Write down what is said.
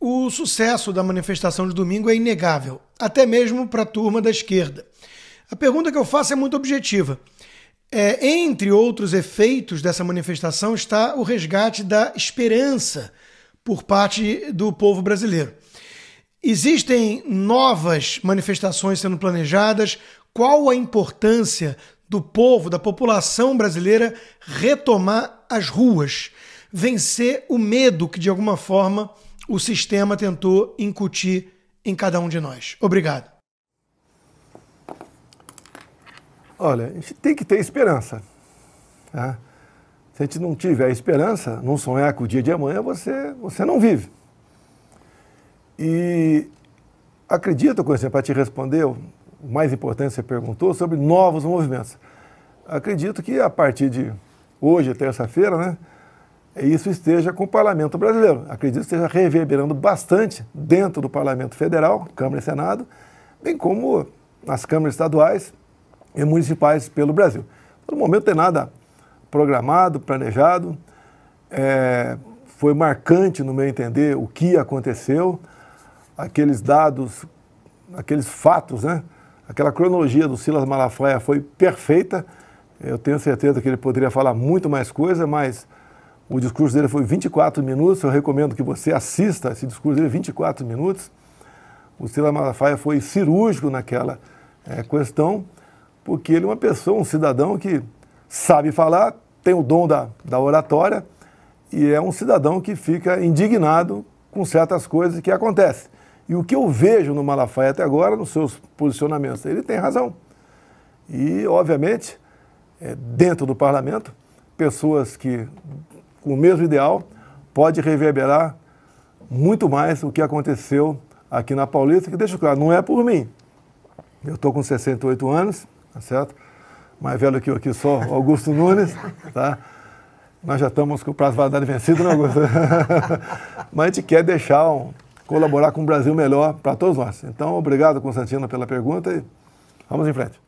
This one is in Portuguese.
O sucesso da manifestação de domingo é inegável, até mesmo para a turma da esquerda. A pergunta que eu faço é muito objetiva. É, entre outros efeitos dessa manifestação está o resgate da esperança por parte do povo brasileiro. Existem novas manifestações sendo planejadas. Qual a importância do povo, da população brasileira retomar as ruas, vencer o medo que de alguma forma o sistema tentou incutir em cada um de nós. Obrigado. Olha, a gente tem que ter esperança. Tá? Se a gente não tiver esperança, não sonhar com o dia de amanhã, você, você não vive. E acredito, Constantino, para te responder, o mais importante você perguntou sobre novos movimentos. Acredito que a partir de hoje, terça-feira, né, isso esteja com o parlamento brasileiro. Acredito que esteja reverberando bastante dentro do parlamento federal, Câmara e Senado, bem como nas câmaras estaduais e municipais pelo Brasil. No momento tem nada programado, planejado. É, foi marcante, no meu entender, o que aconteceu, aqueles dados, aqueles fatos, né? Aquela cronologia do Silas Malafaia foi perfeita. Eu tenho certeza que ele poderia falar muito mais coisa, mas o discurso dele foi 24 minutos, eu recomendo que você assista esse discurso dele, 24 minutos. O Silas Malafaia foi cirúrgico naquela é, questão, porque ele é uma pessoa, um cidadão que sabe falar, tem o dom da, da oratória e é um cidadão que fica indignado com certas coisas que acontecem. E o que eu vejo no Malafaia até agora, nos seus posicionamentos, ele tem razão. E, obviamente, é, dentro do parlamento, pessoas que com o mesmo ideal, pode reverberar muito mais o que aconteceu aqui na Paulista, que deixa claro, não é por mim. Eu estou com 68 anos, tá certo? Mais velho que eu aqui só, Augusto Nunes, tá? Nós já estamos com o prazo validade vencido, não né, Augusto? Mas a gente quer deixar, um, colaborar com um Brasil melhor para todos nós. Então, obrigado, Constantino, pela pergunta e vamos em frente.